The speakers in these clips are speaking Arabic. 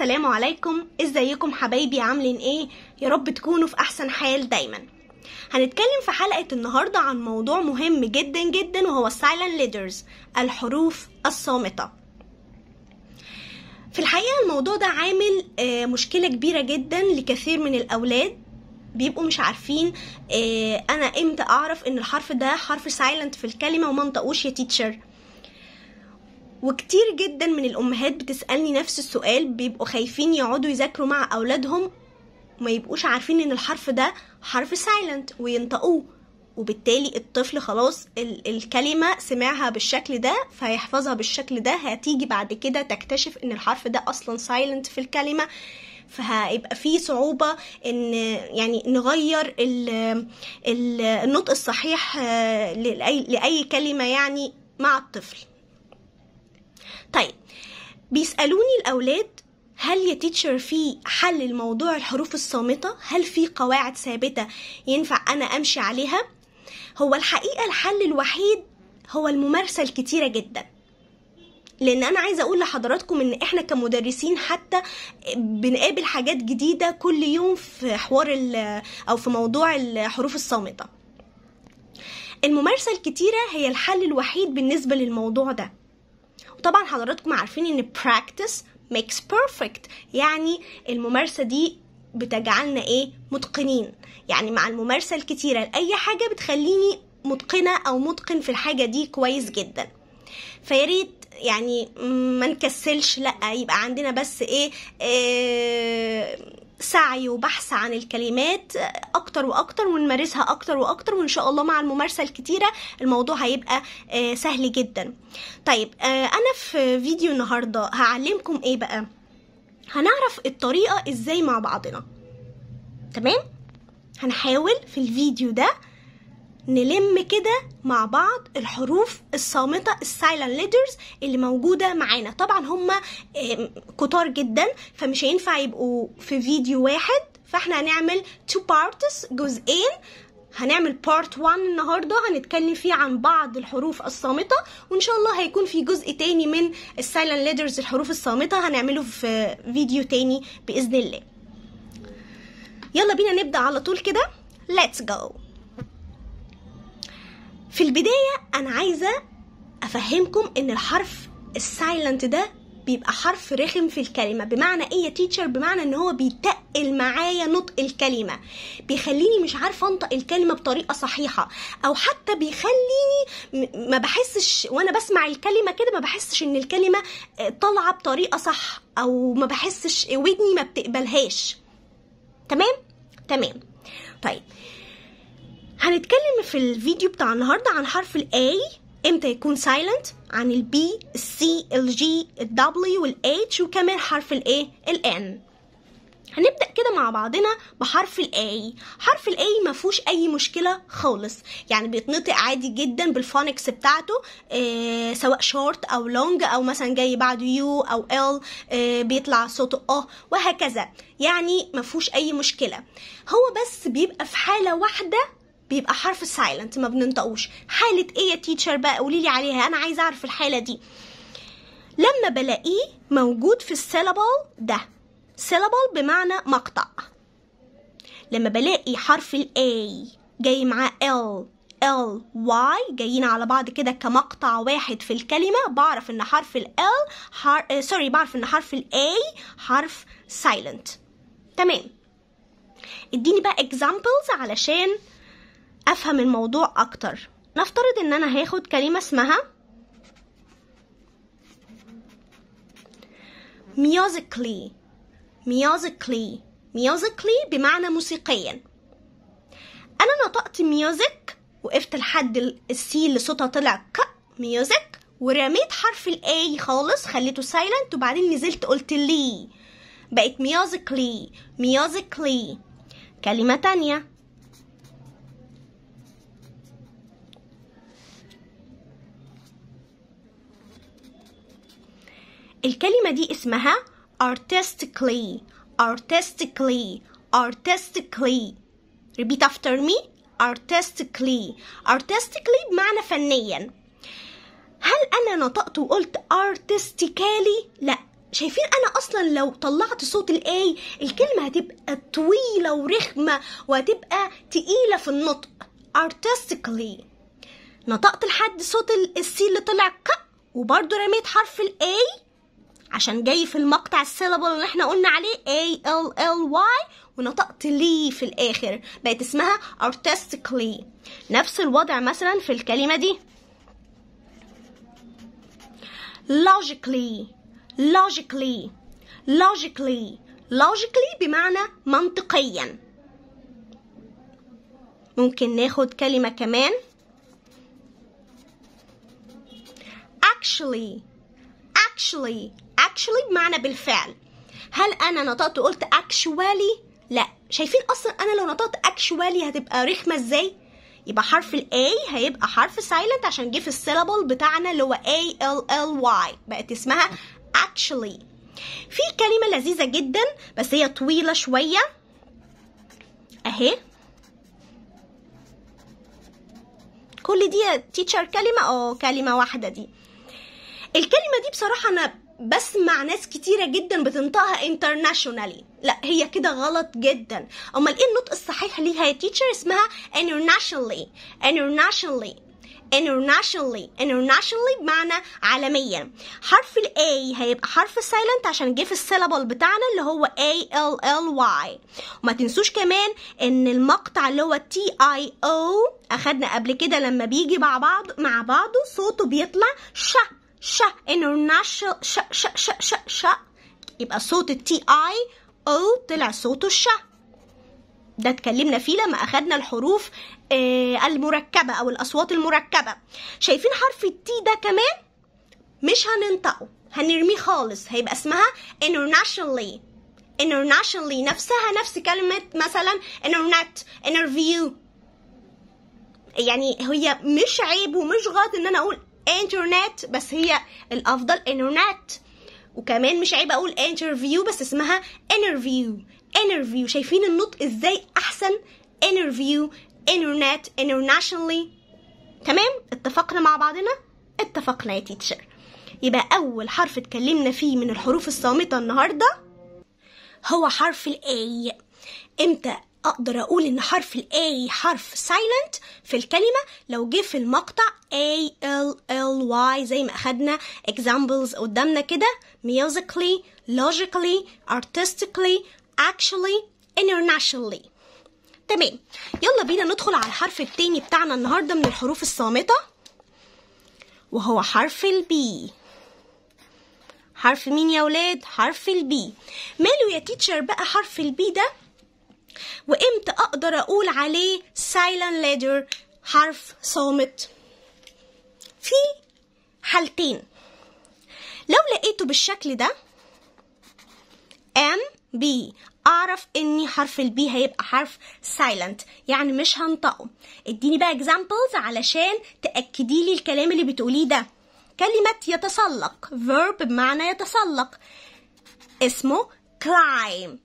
السلام عليكم ازيكم حبايبي عاملين ايه يا رب تكونوا في احسن حال دايما هنتكلم في حلقة النهاردة عن موضوع مهم جدا جدا وهو السايلنت ليدرز الحروف الصامتة في الحقيقة الموضوع ده عامل آه، مشكلة كبيرة جدا لكثير من الأولاد بيبقوا مش عارفين آه، انا امتى اعرف ان الحرف ده حرف سايلنت في الكلمة وما انطقوش يا تيتشر وكتير جدا من الامهات بتسالني نفس السؤال بيبقوا خايفين يقعدوا يذاكروا مع اولادهم وما يبقوش عارفين ان الحرف ده حرف سايلنت وينطقوه وبالتالي الطفل خلاص ال- الكلمة سمعها بالشكل ده فيحفظها بالشكل ده هتيجي بعد كده تكتشف ان الحرف ده اصلا سايلنت في الكلمة فهيبقى في صعوبة ان يعني نغير ال ال النطق الصحيح آه، لأي, لأي كلمة يعني مع الطفل طيب بيسالوني الاولاد هل يا تيتشر في حل لموضوع الحروف الصامتة؟ هل في قواعد ثابتة ينفع أنا أمشي عليها؟ هو الحقيقة الحل الوحيد هو الممارسة الكتيرة جدا لان انا عايزه اقول لحضراتكم ان احنا كمدرسين حتى بنقابل حاجات جديده كل يوم في حوار او في موضوع الحروف الصامته الممارسه الكتيره هي الحل الوحيد بالنسبه للموضوع ده وطبعا حضراتكم عارفين ان practice makes perfect يعني الممارسة دي بتجعلنا ايه متقنين يعني مع الممارسة الكتيرة لأي حاجة بتخليني متقنة أو متقن في الحاجة دي كويس جدا فياريت يعني ما نكسلش لا يبقى عندنا بس ايه, إيه سعي وبحث عن الكلمات اكتر واكتر ونمارسها اكتر واكتر وان شاء الله مع الممارسه الكتيره الموضوع هيبقى آه، سهل جدا طيب آه، انا في فيديو النهارده هعلمكم ايه بقى هنعرف الطريقه ازاي مع بعضنا تمام هنحاول في الفيديو ده نلم كده مع بعض الحروف الصامتة السايلنت ليترز اللي موجودة معانا طبعا هما كتار جدا فمش هينفع يبقوا في فيديو واحد فاحنا هنعمل تو بارتس جزئين هنعمل بارت 1 النهارده هنتكلم فيه عن بعض الحروف الصامته وان شاء الله هيكون في جزء تاني من السايلنت ليترز الحروف الصامته هنعمله في فيديو تاني باذن الله يلا بينا نبدا على طول كده let's go في البداية أنا عايزة أفهمكم إن الحرف السايلنت ده بيبقى حرف رخم في الكلمة بمعنى إيه يا تيتشر بمعنى إن هو بيتقل معايا نطق الكلمة بيخليني مش عارفة أنطق الكلمة بطريقة صحيحة أو حتى بيخليني ما بحسش وأنا بسمع الكلمة كده ما بحسش إن الكلمة طالعة بطريقة صح أو ما بحسش ودني ما بتقبلهاش تمام تمام طيب هنتكلم في الفيديو بتاع النهارده عن حرف A امتى يكون سايلنت عن G السي الجي الدبليو H وكمان حرف الـ N هنبدا كده مع بعضنا بحرف A حرف الاي ما فيهوش اي مشكله خالص يعني بيتنطق عادي جدا بالفونكس بتاعته إيه سواء شورت او لونج او مثلا جاي بعده يو او ال إيه بيطلع صوته اه وهكذا يعني ما فيهوش اي مشكله هو بس بيبقى في حاله واحده بيبقى حرف سايلنت ما بننطقوش حالة ايه يا تيتشر بقى قوليلي عليها انا عايزة اعرف الحالة دي لما بلاقيه موجود في السيلابل ده سيلابل بمعنى مقطع لما بلاقي حرف الاي جاي معاه ال ال واي جايين على بعض كده كمقطع واحد في الكلمة بعرف ان حرف ال حر... سوري آه، بعرف ان حرف الاي حرف سايلنت تمام اديني بقى examples علشان أفهم الموضوع أكتر نفترض إن أنا هاخد كلمة اسمها musically musically musically بمعنى موسيقيا أنا نطقت ميوزيك وقفت لحد السي اللي صوتها طلع ك ميوزك ورميت حرف الاي خالص خليته سايلنت وبعدين نزلت قلت لي بقت ميوزيكلي ميوزيكلي كلمة تانية الكلمة دي اسمها artistically artistically artistically repeat after me artistically artistically بمعنى فنيا هل أنا نطقت وقلت artistically؟ لأ شايفين انا اصلا لو طلعت صوت الاي الكلمه هتبقى طويله ورخمه وهتبقى تقيله في النطق artistically نطقت لحد صوت السي اللي طلع ك وبرضه رميت حرف الاي عشان جاي في المقطع السيلابل اللي احنا قلنا عليه A L L Y ونطقت لي في الاخر بقت اسمها artistically نفس الوضع مثلا في الكلمه دي logically logically logically logically بمعنى منطقيا ممكن ناخد كلمة كمان actually actually actually بمعنى بالفعل هل انا نطقت وقلت actually لا شايفين اصلا انا لو نطقت actually هتبقى رخمه ازاي يبقى حرف ال A هيبقى حرف سايلنت عشان جه في السيلابل بتاعنا اللي هو A L L Y بقت اسمها actually في كلمة لذيذة جدا بس هي طويلة شوية اهي كل دي تيتشر كلمة او كلمة واحدة دي الكلمة دي بصراحة أنا بسمع ناس كتيرة جدا بتنطقها internationally لا هي كده غلط جدا امال ايه النطق الصحيح ليها يا تيتشر اسمها internationally internationally internationally internationally بمعنى عالميا حرف ال A هيبقى حرف سايلنت عشان جه في السيلابل بتاعنا اللي هو A L L Y وما تنسوش كمان ان المقطع اللي هو T I O اخدنا قبل كده لما بيجي مع بعض مع بعضه صوته بيطلع ش ش international ش ش ش ش ش يبقى صوت التي اي او طلع صوته الش ده اتكلمنا فيه لما اخدنا الحروف آه، المركبة او الاصوات المركبة شايفين حرف التي ده كمان مش هننطقه هنرميه خالص هيبقى اسمها internationally internationally نفسها نفس كلمة مثلا internet interview يعني هي مش عيب ومش غلط ان انا اقول انترنت بس هي الافضل انترنت وكمان مش عيب اقول انترفيو بس اسمها انترفيو انترفيو شايفين النطق ازاي احسن انترفيو انترنت internationally تمام اتفقنا مع بعضنا اتفقنا يا تيتشر يبقى اول حرف اتكلمنا فيه من الحروف الصامتة النهاردة هو حرف الاي امتى اقدر اقول ان حرف الـ A حرف سايلنت في الكلمه لو جه في المقطع a l l y زي ما اخدنا examples قدامنا كده musically logically artistically actually internationally تمام يلا بينا ندخل على الحرف التاني بتاعنا النهارده من الحروف الصامته وهو حرف الـ B. حرف مين يا ولاد حرف البي ماله يا تيتشر بقى حرف البي ده وامتى اقدر اقول عليه silent letter حرف صامت في حالتين لو لقيته بالشكل ده ام بي اعرف ان حرف البي هيبقى حرف سايلنت يعني مش هنطقه اديني بقى examples علشان تاكدي لي الكلام اللي بتقوليه ده كلمه يتسلق verb بمعنى يتسلق اسمه climb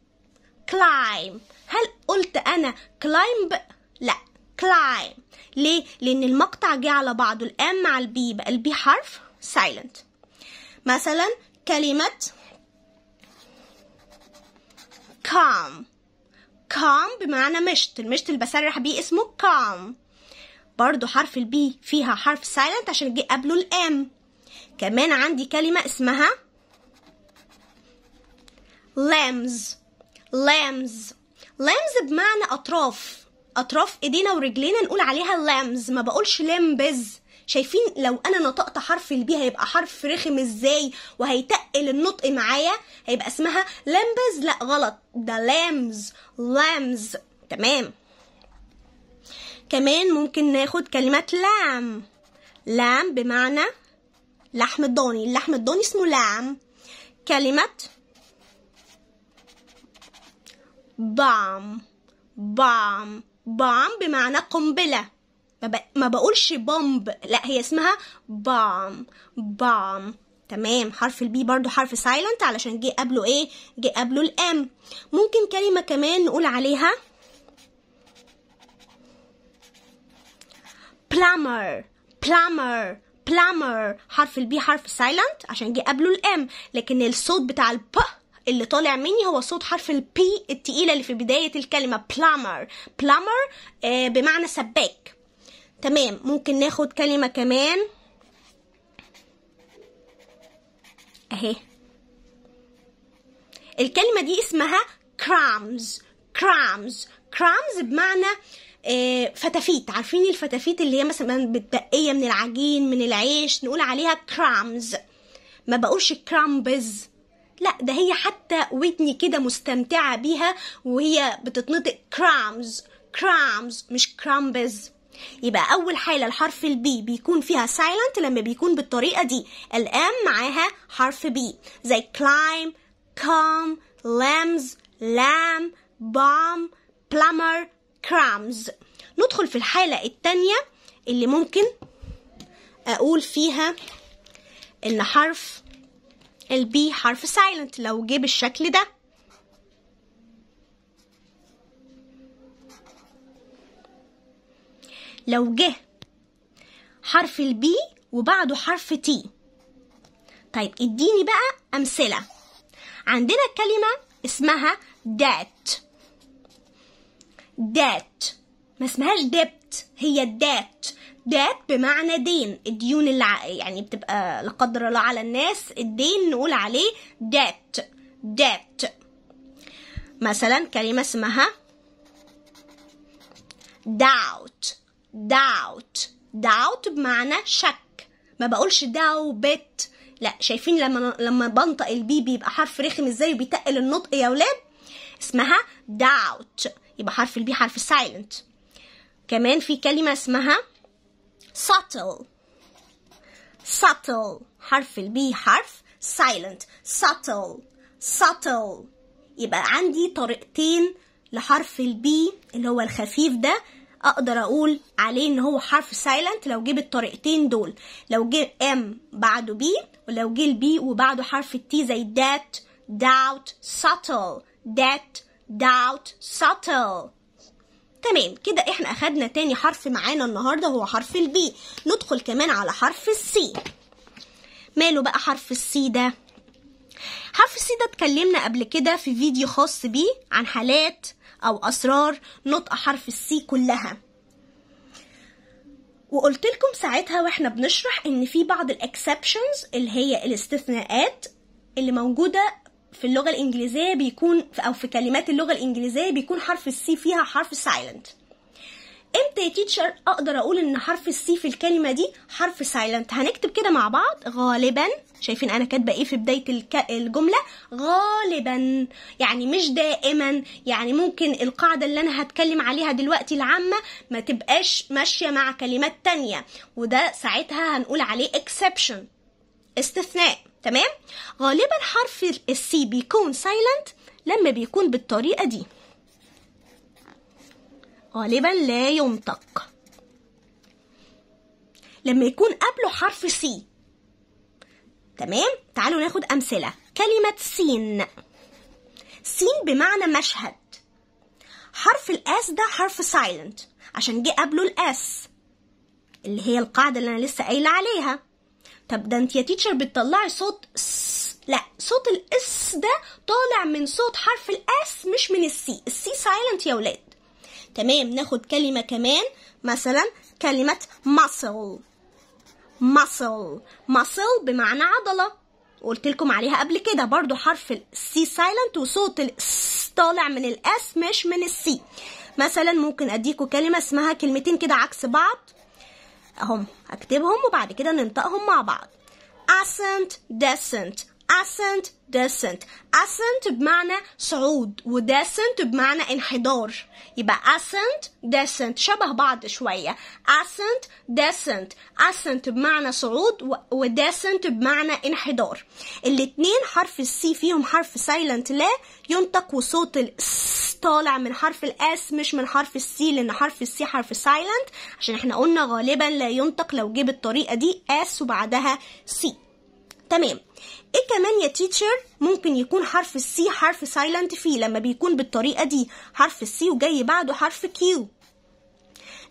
climb هل قلت انا climb لا climb ليه لان المقطع جه على بعضه الام مع البي بقى البي حرف silent مثلا كلمه calm كام بمعنى مشت المشت اللي بسرح بيه اسمه calm برضو حرف البي فيها حرف سايلنت عشان جه قبله الام كمان عندي كلمة اسمها لامز لامز لامز بمعنى اطراف اطراف ايدينا ورجلينا نقول عليها لامز ما بقولش لامبز شايفين لو انا نطقت حرف البي هيبقى حرف رخم ازاي وهيتقل النطق معايا هيبقى اسمها لامبز لا غلط ده لامز لامز تمام كمان ممكن ناخد كلمة لام لام بمعنى لحم الضاني اللحم الضاني اسمه لام كلمة بام بام بام بمعنى قنبلة ما, ب... ما بقولش بومب لا هي اسمها بام بام تمام حرف البي برضو حرف سايلنت علشان جه قبله ايه جه قبله الام ممكن كلمة كمان نقول عليها بلامر بلامر بلامر حرف البي حرف سايلنت عشان جه قبله الام لكن الصوت بتاع الب اللي طالع مني هو صوت حرف البي التقيلة اللي في بداية الكلمة plumber plumber آه، بمعنى سباك تمام ممكن ناخد كلمة كمان اهي الكلمة دي اسمها crumbs crumbs crumbs بمعنى آه، فتافيت عارفين الفتافيت اللي هي مثلا بتبقية من العجين من العيش نقول عليها crumbs ما بقولش كرامبز لا ده هي حتى ودني كده مستمتعة بيها وهي بتتنطق كرامز كرامز مش كرامبز يبقى أول حالة الحرف البي بيكون فيها سايلنت لما بيكون بالطريقة دي الام معاها حرف بي زي كلايم كام لامز لام بام بلامر كرامز ندخل في الحالة التانية اللي ممكن أقول فيها إن حرف البي حرف سايلنت لو جه بالشكل ده لو جه حرف البي وبعده حرف تي طيب اديني بقى امثله عندنا كلمه اسمها دات دات ما اسمهاش دبت هي دات دات بمعنى دين الديون اللي يعني بتبقى لا قدر الله على الناس الدين نقول عليه دات دات مثلا كلمة اسمها doubt doubt doubt بمعنى شك ما بقولش doubt لا شايفين لما لما بنطق البي بيبقى حرف رخم ازاي وبيتقل النطق يا ولاد اسمها doubt يبقى حرف البي حرف سايلنت كمان في كلمة اسمها subtle subtle حرف البي حرف silent subtle subtle يبقى عندي طريقتين لحرف البي اللي هو الخفيف ده اقدر اقول عليه ان هو حرف سايلنت لو جه بالطريقتين دول لو جه ام بعده بي ولو جه البي وبعده حرف التي زي that doubt subtle that doubt subtle تمام كده احنا اخدنا تاني حرف معانا النهارده هو حرف البي ندخل كمان على حرف السي ماله بقى حرف السي ده حرف السي ده اتكلمنا قبل كده في فيديو خاص بيه عن حالات او اسرار نطق حرف السي كلها وقلت لكم ساعتها واحنا بنشرح ان في بعض الاكسبشنز اللي هي الاستثناءات اللي موجوده في اللغه الانجليزيه بيكون او في كلمات اللغه الانجليزيه بيكون حرف السي فيها حرف سايلنت امتى يا تيتشر اقدر اقول ان حرف السي في الكلمه دي حرف سايلنت هنكتب كده مع بعض غالبا شايفين انا كاتبه ايه في بدايه الجمله غالبا يعني مش دائما يعني ممكن القاعده اللي انا هتكلم عليها دلوقتي العامه ما تبقاش ماشيه مع كلمات تانية وده ساعتها هنقول عليه اكسبشن استثناء تمام غالبا حرف السي بيكون سايلنت لما بيكون بالطريقة دي غالبا لا ينطق لما يكون قبله حرف سي تمام تعالوا ناخد أمثلة كلمة سين سين بمعنى مشهد حرف الاس ده حرف سايلنت عشان جه قبله الاس اللي هي القاعدة اللي أنا لسه قايلة عليها طب ده انت يا تيتشر بتطلعي صوت س لا صوت الاس ده طالع من صوت حرف الاس مش من السي السي سايلنت يا ولاد تمام ناخد كلمة كمان مثلا كلمة muscle muscle muscle بمعنى عضلة قلت لكم عليها قبل كده برضو حرف السي سايلنت وصوت الاس طالع من الاس مش من السي مثلا ممكن اديكوا كلمة اسمها كلمتين كده عكس بعض اهم هكتبهم وبعد كده ننطقهم مع بعض ascent descent ascent descent ascent بمعنى صعود و descent بمعنى انحدار يبقى ascent descent شبه بعض شوية ascent descent ascent بمعنى صعود و descent بمعنى انحدار الاتنين حرف السي فيهم حرف silent لا ينطق وصوت الاس طالع من حرف الاس مش من حرف السي لان حرف السي حرف silent عشان احنا قلنا غالبا لا ينطق لو جه بالطريقة دي اس وبعدها سي تمام ايه كمان يا تيتشر ممكن يكون حرف السي حرف سايلنت فيه لما بيكون بالطريقة دي حرف السي وجاي بعده حرف كيو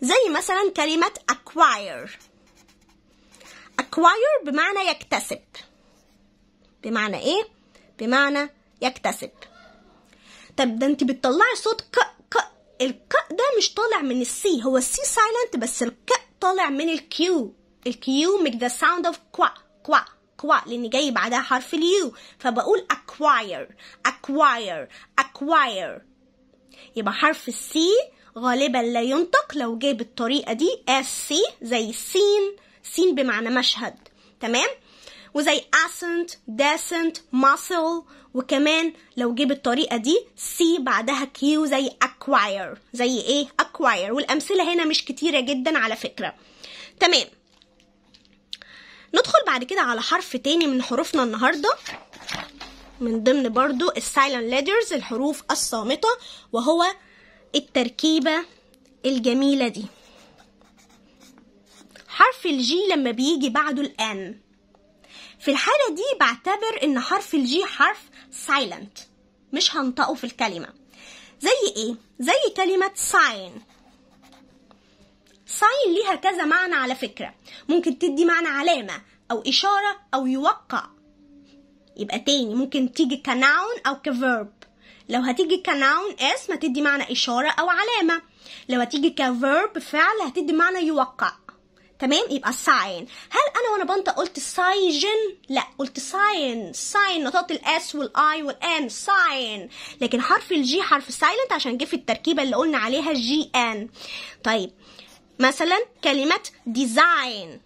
زي مثلا كلمة acquire acquire بمعنى يكتسب بمعنى ايه؟ بمعنى يكتسب طب ده انت بتطلعي صوت ك ك الك ده مش طالع من السي هو السي سايلنت بس الك طالع من الكيو الكيو make the sound of كوا كوا acquire لان جاي بعدها حرف اليو فبقول اكواير اكواير اكواير يبقى حرف السي غالبا لا ينطق لو جه بالطريقه دي اس سي زي سين سين بمعنى مشهد تمام وزي اسنت descent muscle وكمان لو جه بالطريقه دي سي بعدها كيو زي acquire زي ايه acquire والامثله هنا مش كتيره جدا على فكره تمام ندخل بعد كده على حرف تاني من حروفنا النهاردة من ضمن برضو السايلنت ليدرز الحروف الصامتة وهو التركيبة الجميلة دي حرف الجي لما بيجي بعده الان في الحالة دي بعتبر ان حرف الجي حرف سايلنت مش هنطقه في الكلمة زي ايه؟ زي كلمة ساين ساين ليها كذا معنى على فكرة ممكن تدي معنى علامة أو إشارة أو يوقع يبقى تاني ممكن تيجي كناون أو كفيرب لو هتيجي كناون اسم هتدي معنى إشارة أو علامة لو هتيجي كفيرب فعل هتدي معنى يوقع تمام يبقى ساين هل انا وانا بنطق قلت سايجن لا قلت ساين ساين نطقت الاس والاي والان ساين لكن حرف الجي حرف سايلنت عشان جه في التركيبه اللي قلنا عليها جي ان طيب مثلا كلمة ديزاين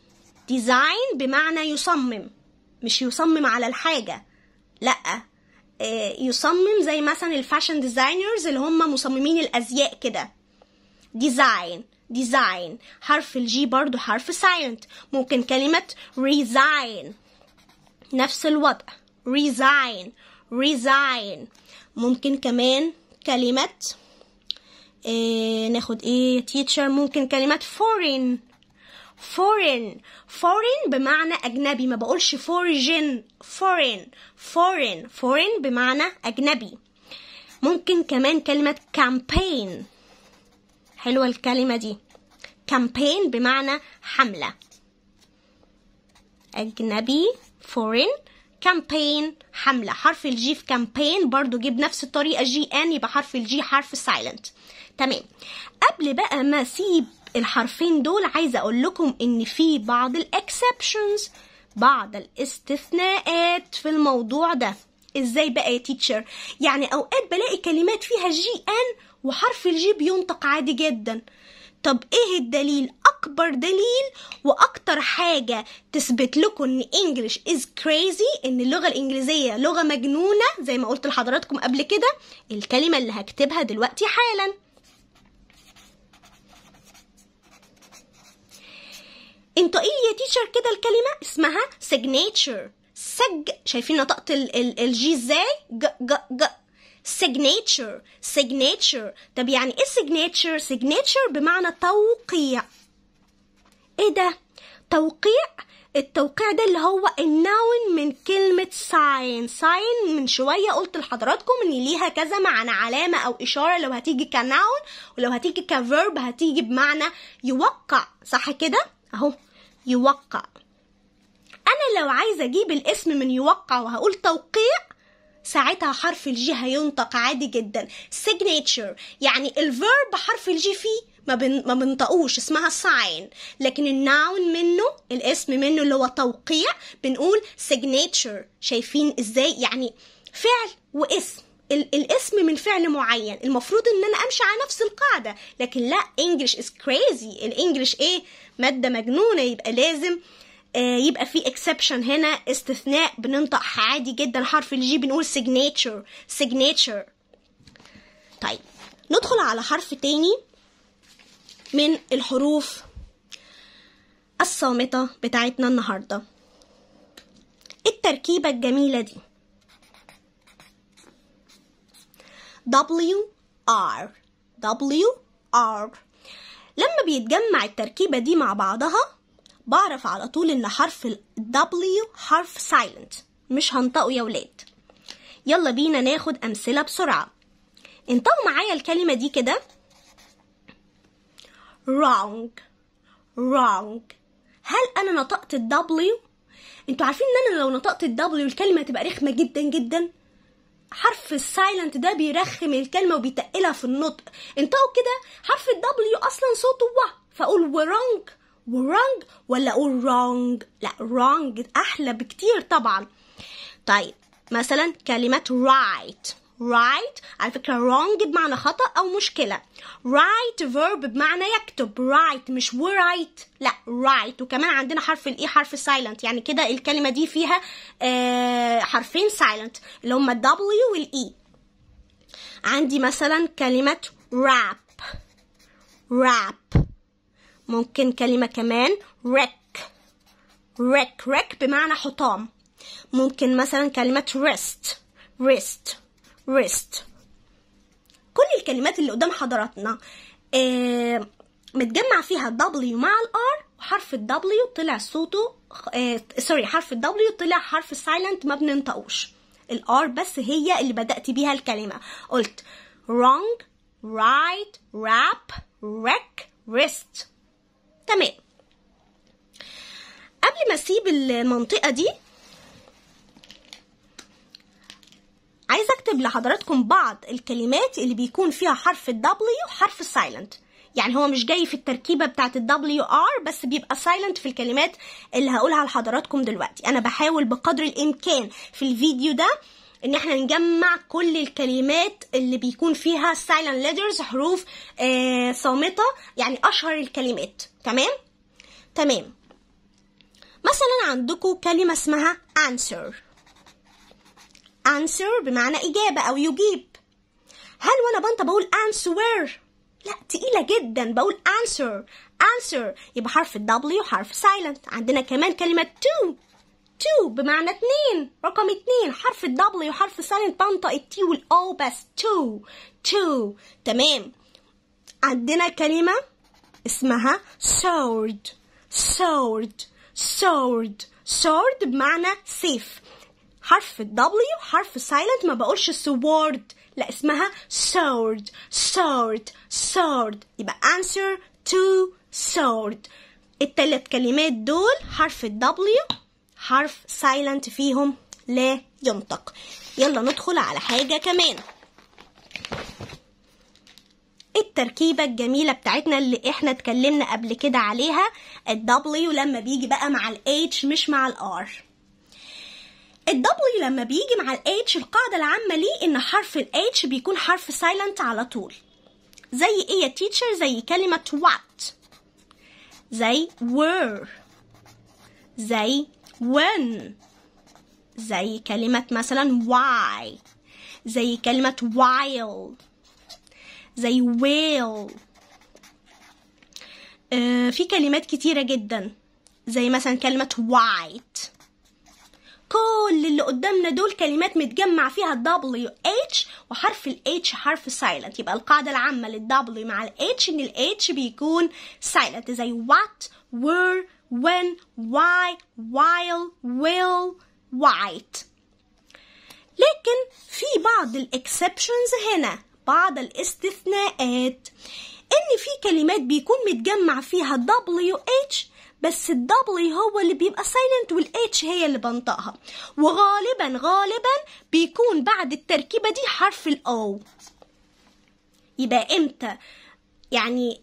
ديزاين بمعنى يصمم مش يصمم على الحاجة لأ آه، يصمم زي مثلا الفاشن ديزاينرز اللي هم مصممين الازياء كده ديزاين ديزاين حرف الجي برضو حرف سايلنت ممكن كلمة ريزاين نفس الوضع ريزاين ريزاين ممكن كمان كلمة إيه، ناخد ايه تيتشر ممكن كلمات فورين فورين فورين بمعنى اجنبي ما بقولش فورجن فورين فورين فورين بمعنى اجنبي ممكن كمان كلمة كامبين حلوة الكلمة دي كامبين بمعنى حملة أجنبي فورين كامبين حملة حرف الجي في كامبين برضو جيب نفس الطريقة جي ان يبقى حرف الجي حرف سايلنت تمام قبل بقى ما اسيب الحرفين دول عايزه اقول لكم ان في بعض الاكسبشنز بعض الاستثناءات في الموضوع ده ازاي بقى يا تيتشر يعني اوقات بلاقي كلمات فيها جي ان وحرف الجي بينطق عادي جدا طب ايه الدليل اكبر دليل واكتر حاجة تثبت لكم ان انجلش از كريزي ان اللغة الانجليزية لغة مجنونة زي ما قلت لحضراتكم قبل كده الكلمة اللي هكتبها دلوقتي حالا انتوا ايه يا تيشر كده الكلمه اسمها سيجنيتشر سج شايفين نطقت الجي ازاي ج ج ج سيجنيتشر سيجنيتشر طب يعني ايه سيجنيتشر سيجنيتشر بمعنى توقيع ايه ده توقيع التوقيع ده اللي هو النون من كلمة ساين ساين من شوية قلت لحضراتكم ان ليها كذا معنى علامة او اشارة لو هتيجي كنون ولو هتيجي كفيرب هتيجي بمعنى يوقع صح كده اهو يوقع انا لو عايزه اجيب الاسم من يوقع وهقول توقيع ساعتها حرف الجي هينطق عادي جدا signature يعني الفيرب حرف الجي فيه ما بن ما بنطقوش اسمها ساين لكن الناون منه الاسم منه اللي هو توقيع بنقول signature شايفين ازاي يعني فعل واسم الاسم من فعل معين المفروض ان انا امشي على نفس القاعده لكن لا انجلش از كريزي الانجلش ايه ماده مجنونه يبقى لازم آه، يبقى في اكسبشن هنا استثناء بننطق عادي جدا حرف الجي بنقول سيجنيتشر سيجنيتشر طيب ندخل على حرف تاني من الحروف الصامتة بتاعتنا النهاردة التركيبة الجميلة دي W R W R لما بيتجمع التركيبة دي مع بعضها بعرف على طول إن حرف ال W حرف silent مش هنطقه يا ولاد يلا بينا ناخد أمثلة بسرعة انطقوا معايا الكلمة دي كده wrong wrong هل أنا نطقت ال W؟ انتوا عارفين ان انا لو نطقت ال W الكلمة هتبقى رخمة جدا جدا حرف السايلنت ده بيرخم الكلمة وبيتقلها في النطق انتوا كده حرف الدبليو أصلا صوته و فأقول ورونج ورونج ولا أقول رونج لا رونج أحلى بكتير طبعا طيب مثلا كلمة right right على فكرة wrong بمعنى خطأ أو مشكلة write verb بمعنى يكتب write مش write لا right وكمان عندنا حرف الاي e، حرف silent يعني كده الكلمة دي فيها آه، حرفين silent اللي هما W والاي e. عندي مثلا كلمة wrap wrap ممكن كلمة كمان wreck wreck wreck بمعنى حطام ممكن مثلا كلمة wrist wrist rest كل الكلمات اللي قدام حضراتنا آه، متجمع فيها W مع R وحرف ال W طلع صوته سوري آه، حرف ال W طلع حرف سايلنت ما بننطقوش الار بس هي اللي بدأت بيها الكلمة قلت wrong right wrap wreck wrist تمام قبل ما اسيب المنطقة دي عايزه اكتب لحضراتكم بعض الكلمات اللي بيكون فيها حرف الدبليو حرف سايلنت يعني هو مش جاي في التركيبه بتاعه الدبليو ار بس بيبقى سايلنت في الكلمات اللي هقولها لحضراتكم دلوقتي انا بحاول بقدر الامكان في الفيديو ده ان احنا نجمع كل الكلمات اللي بيكون فيها سايلنت ليترز حروف آه صامته يعني اشهر الكلمات تمام تمام مثلا عندكم كلمه اسمها answer answer بمعنى إجابة أو يجيب هل وأنا بنطق بقول answer لا تقيلة جدا بقول answer answer يبقى حرف W حرف silent عندنا كمان كلمة to to بمعنى اتنين رقم اتنين حرف ال W حرف silent بنطق التي والأو بس to to تمام عندنا كلمة اسمها sword sword sword sword بمعنى سيف حرف الدبليو حرف silent ما بقولش سوورد لا اسمها sword sword sword يبقى answer to sword التلات كلمات دول حرف الدبليو حرف سايلنت فيهم لا ينطق يلا ندخل على حاجة كمان التركيبة الجميلة بتاعتنا اللي احنا اتكلمنا قبل كده عليها الدبليو لما بيجي بقى مع ال H مش مع ال R الدبل لما بيجي مع الاتش القاعدة العامة ليه ان حرف الاتش بيكون حرف سايلنت على طول زي ايه يا تيتشر زي كلمة وات زي were زي when زي كلمة مثلا why زي كلمة while زي will آه في كلمات كتيرة جدا زي مثلا كلمة white كل اللي قدامنا دول كلمات متجمع فيها W H وحرف ال H حرف سايلنت يبقى القاعدة العامة لل W مع ال H إن ال H بيكون سايلنت زي what were when why while will white لكن في بعض الاكسبشنز هنا بعض الاستثناءات ان في كلمات بيكون متجمع فيها W H بس الدبل هو اللي بيبقى سايلنت والاتش هي اللي بنطقها وغالبا غالبا بيكون بعد التركيبة دي حرف الاو يبقى امتى يعني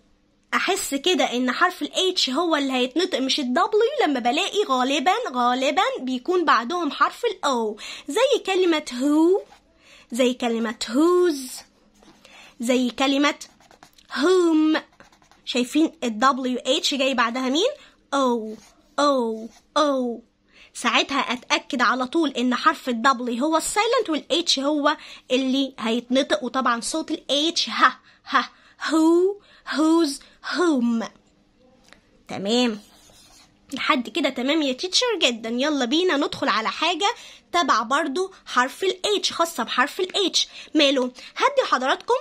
احس كده ان حرف الاتش هو اللي هيتنطق مش الدبليو لما بلاقي غالبا غالبا بيكون بعدهم حرف الاو زي كلمة هو زي كلمة هوز زي كلمة هوم شايفين الدبليو اتش جاي بعدها مين أو أو أو ساعتها أتأكد على طول إن حرف الدبل هو السايلنت والإتش هو اللي هيتنطق وطبعا صوت الإتش ها ها هو هوز هوم تمام لحد كده تمام يا تيتشر جدا يلا بينا ندخل على حاجة تبع برضو حرف الاتش خاصة بحرف الاتش ماله هدي حضراتكم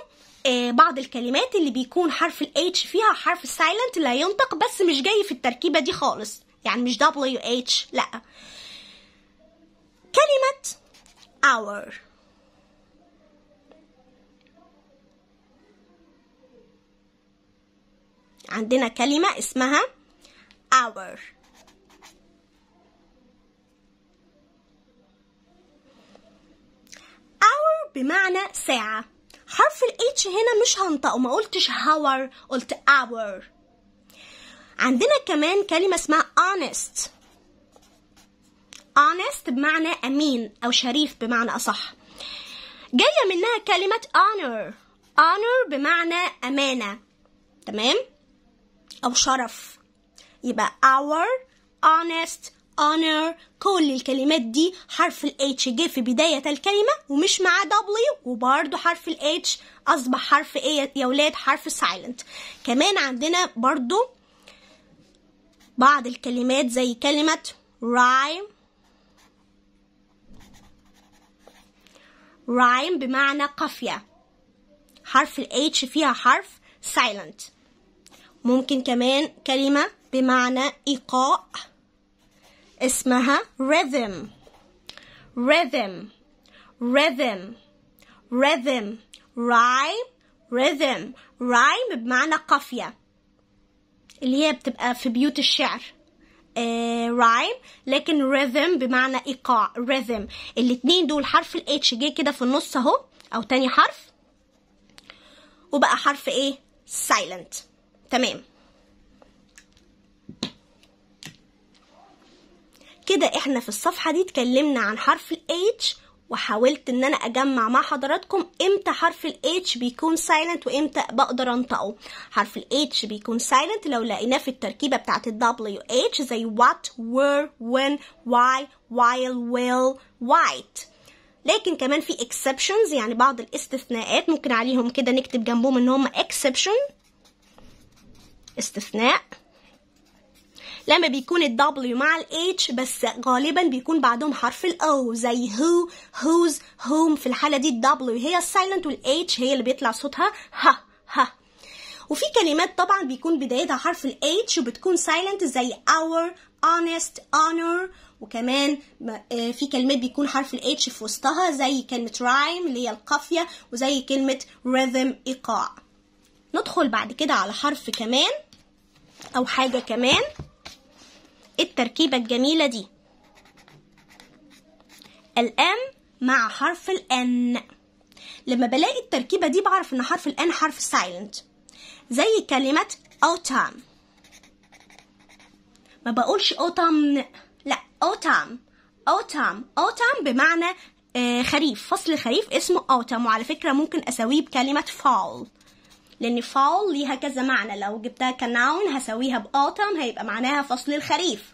آه، بعض الكلمات اللي بيكون حرف ال H فيها حرف silent لا ينطق بس مش جاي في التركيبه دي خالص يعني مش WH لا كلمه our عندنا كلمه اسمها hour our بمعنى ساعه حرف ال H هنا مش هنطقه ما قلتش هاور قلت hour عندنا كمان كلمة اسمها honest honest بمعنى أمين أو شريف بمعنى أصح جاية منها كلمة honor honor بمعنى أمانة تمام أو شرف يبقى our honest honor كل الكلمات دي حرف ال H جه في بداية الكلمة ومش معاه W وبرضو حرف ال H أصبح حرف A يا ولاد حرف silent كمان عندنا برضو بعض الكلمات زي كلمة rhyme rhyme بمعنى قافية حرف ال H فيها حرف silent ممكن كمان كلمة بمعنى إيقاع اسمها rhythm rhythm rhythm rhythm rhyme rhythm rhyme بمعنى قافية اللي هي بتبقى في بيوت الشعر رايم آه، uh, لكن ريذم بمعنى ايقاع ريذم الاتنين دول حرف الاتش جه كده في النص اهو او تاني حرف وبقى حرف ايه سايلنت تمام كده احنا في الصفحة دي اتكلمنا عن حرف ال H وحاولت ان انا اجمع مع حضراتكم امتى حرف ال H بيكون سايلنت وامتى بقدر انطقه حرف ال H بيكون سايلنت لو لقيناه في التركيبة بتاعت ال WH زي what, were, when, why, while, will, white لكن كمان في exceptions يعني بعض الاستثناءات ممكن عليهم كده نكتب جنبهم ان هم exception استثناء لما بيكون الدبليو مع الاتش بس غالبا بيكون بعدهم حرف الاو زي هو هوز هوم في الحالة دي الدبليو هي السايلنت والاتش هي اللي بيطلع صوتها ها ها وفي كلمات طبعا بيكون بدايتها حرف الاتش وبتكون سايلنت زي our, honest, honor وكمان آه، في كلمات بيكون حرف الاتش في وسطها زي كلمة rhyme اللي هي القافية وزي كلمة rhythm إيقاع ندخل بعد كده على حرف كمان أو حاجة كمان التركيبة الجميلة دي الآن مع حرف الآن لما بلاقي التركيبة دي بعرف إن حرف الآن حرف سايلنت زي كلمة اوتام ما بقولش اوتام لا اوتام اوتام اوتام بمعنى آه، خريف فصل الخريف اسمه اوتام وعلى فكرة ممكن أسويه بكلمة فاول لأن فاول ليها كذا معنى لو جبتها كناون هسويها بأوتم هيبقى معناها فصل الخريف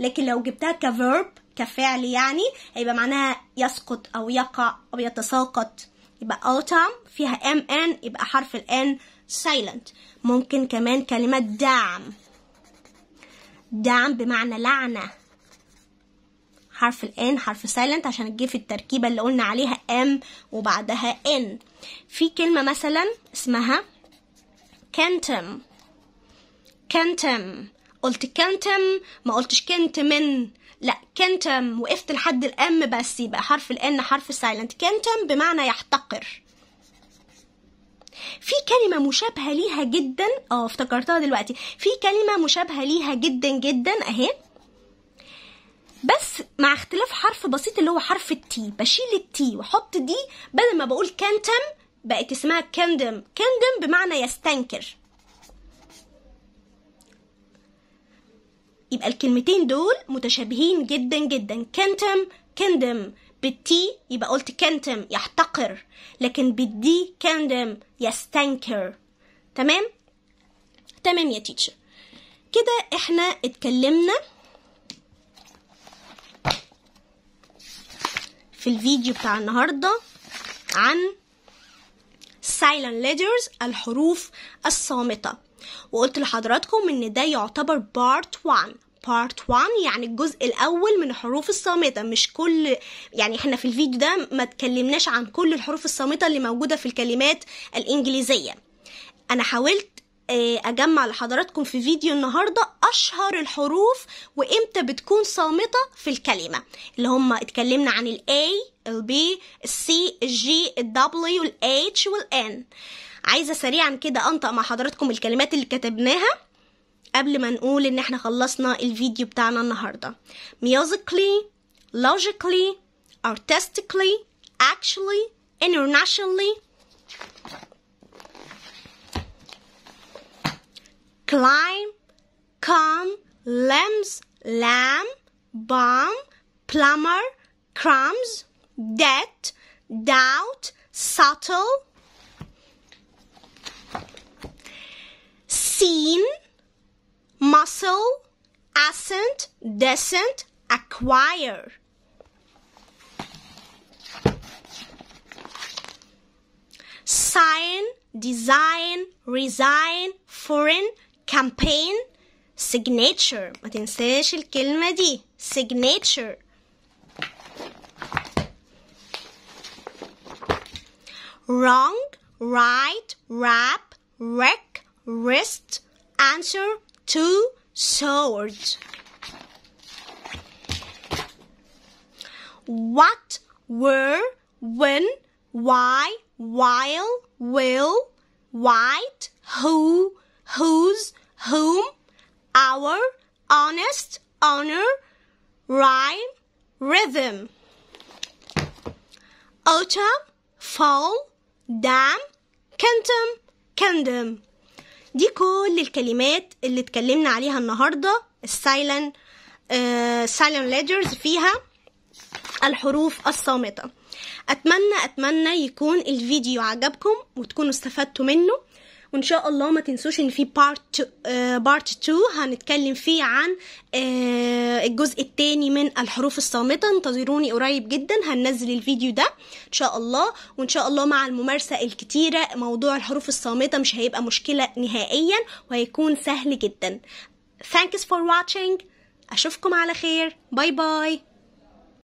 لكن لو جبتها كفيرب كفعل يعني هيبقى معناها يسقط أو يقع أو يتساقط يبقى autumn فيها ام ان يبقى حرف الان silent ممكن كمان كلمة دعم دعم بمعنى لعنة حرف الان حرف سايلنت عشان تجي في التركيبه اللي قلنا عليها ام وبعدها ان في كلمه مثلا اسمها كنتم كنتم قلت كنتم ما قلتش كنت من لا كنتم وقفت لحد الام بس يبقى حرف الان حرف سايلنت كنتم بمعنى يحتقر في كلمة مشابهة ليها جدا اه افتكرتها دلوقتي في كلمة مشابهة ليها جدا جدا اهي بس مع اختلاف حرف بسيط اللي هو حرف التي بشيل التي واحط دي بدل ما بقول كنتم بقت اسمها كندم كندم بمعنى يستنكر يبقى الكلمتين دول متشابهين جدا جدا كنتم كندم بالتي يبقى قلت كنتم يحتقر لكن بالدي كندم يستنكر تمام تمام يا تيتشر كده احنا اتكلمنا في الفيديو بتاع النهارده عن silent letters الحروف الصامتة وقلت لحضراتكم ان ده يعتبر part 1 بارت 1 يعني الجزء الاول من الحروف الصامته مش كل يعني احنا في الفيديو ده ما تكلمناش عن كل الحروف الصامته اللي موجوده في الكلمات الانجليزيه انا حاولت آه، اجمع لحضراتكم في فيديو النهارده أشهر الحروف وإمتى بتكون صامتة في الكلمة اللي هم اتكلمنا عن الـ A الـ B الـ C الـ G الـ W الـ H والـ N عايزة سريعا كده أنطق مع حضراتكم الكلمات اللي كتبناها قبل ما نقول إن احنا خلصنا الفيديو بتاعنا النهاردة musically logically artistically actually internationally climb Come lambs, lamb, bomb, plumber, crumbs, debt, doubt, subtle, seen, muscle, ascent, descent, acquire. Sign, design, resign, foreign, campaign, signature ما تنساش الكلمة دي signature wrong right wrap wreck wrist answer to sword what were when why while will white who whose whom our, honest, honor, rhyme, rhythm. Autumn, fall, dam, kingdom, kingdom. دي كل الكلمات اللي اتكلمنا عليها النهارده السايلنت آه، سايلنت ليدرز فيها الحروف الصامته اتمنى اتمنى يكون الفيديو عجبكم وتكونوا استفدتوا منه وان شاء الله ما تنسوش ان في بارت بارت 2 هنتكلم فيه عن آه، الجزء الثاني من الحروف الصامته انتظروني قريب جدا هننزل الفيديو ده ان شاء الله وان شاء الله مع الممارسه الكتيره موضوع الحروف الصامته مش هيبقى مشكله نهائيا وهيكون سهل جدا thanks for watching اشوفكم على خير باي باي